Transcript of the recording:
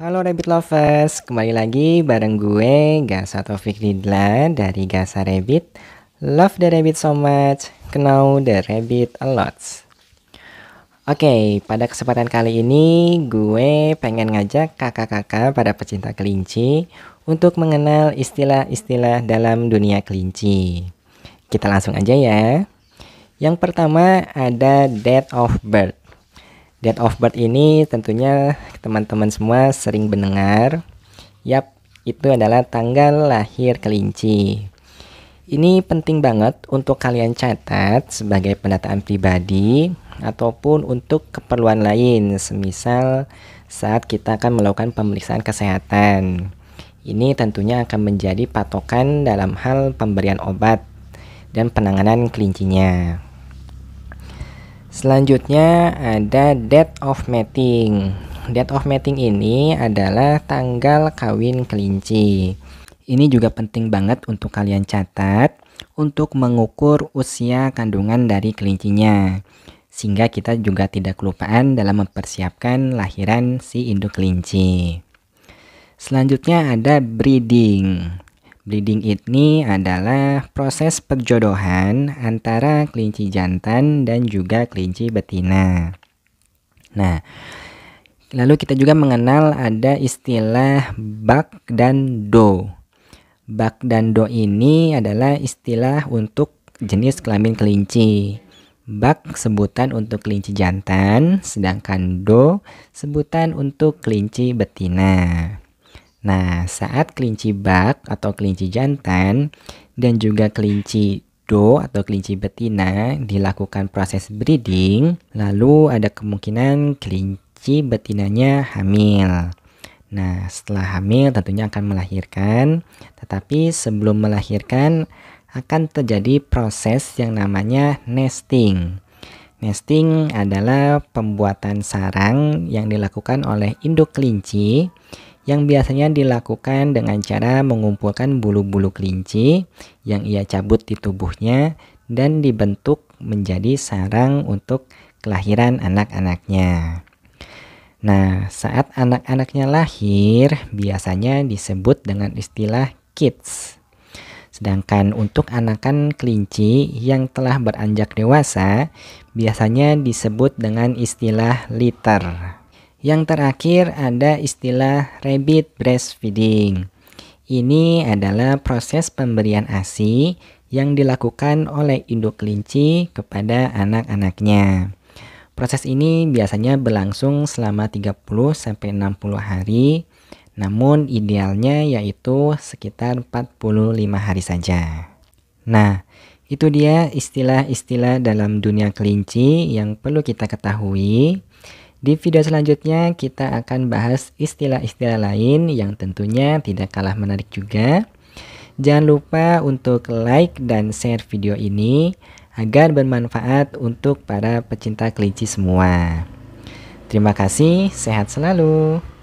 Halo Rabbit Lovers, kembali lagi bareng gue Gasa Taufik Ridla dari Gasa Rabbit Love the Rabbit so much, know the Rabbit a lot Oke, okay, pada kesempatan kali ini gue pengen ngajak kakak-kakak pada pecinta kelinci Untuk mengenal istilah-istilah dalam dunia kelinci Kita langsung aja ya Yang pertama ada Death of birth Date of birth ini tentunya teman-teman semua sering mendengar. Yap, itu adalah tanggal lahir kelinci. Ini penting banget untuk kalian catat sebagai pendataan pribadi ataupun untuk keperluan lain, semisal saat kita akan melakukan pemeriksaan kesehatan. Ini tentunya akan menjadi patokan dalam hal pemberian obat dan penanganan kelincinya. Selanjutnya ada date of mating. Date of mating ini adalah tanggal kawin kelinci. Ini juga penting banget untuk kalian catat untuk mengukur usia kandungan dari kelincinya. Sehingga kita juga tidak kelupaan dalam mempersiapkan lahiran si induk kelinci. Selanjutnya ada breeding. Bleeding ini adalah proses perjodohan antara kelinci jantan dan juga kelinci betina. Nah, lalu kita juga mengenal ada istilah bak dan do. Bak dan do ini adalah istilah untuk jenis kelamin kelinci. Bak sebutan untuk kelinci jantan, sedangkan do sebutan untuk kelinci betina. Nah, saat kelinci bak atau kelinci jantan dan juga kelinci do atau kelinci betina dilakukan proses breeding, lalu ada kemungkinan kelinci betinanya hamil. Nah, setelah hamil tentunya akan melahirkan, tetapi sebelum melahirkan akan terjadi proses yang namanya nesting. Nesting adalah pembuatan sarang yang dilakukan oleh induk kelinci yang biasanya dilakukan dengan cara mengumpulkan bulu-bulu kelinci yang ia cabut di tubuhnya dan dibentuk menjadi sarang untuk kelahiran anak-anaknya. Nah, saat anak-anaknya lahir biasanya disebut dengan istilah kids. Sedangkan untuk anakan kelinci yang telah beranjak dewasa biasanya disebut dengan istilah litter. Yang terakhir ada istilah rabbit breastfeeding. Ini adalah proses pemberian ASI yang dilakukan oleh induk kelinci kepada anak-anaknya. Proses ini biasanya berlangsung selama 30 60 hari namun idealnya yaitu sekitar 45 hari saja. Nah, itu dia istilah-istilah dalam dunia kelinci yang perlu kita ketahui. Di video selanjutnya kita akan bahas istilah-istilah lain yang tentunya tidak kalah menarik juga. Jangan lupa untuk like dan share video ini agar bermanfaat untuk para pecinta kelinci semua. Terima kasih, sehat selalu.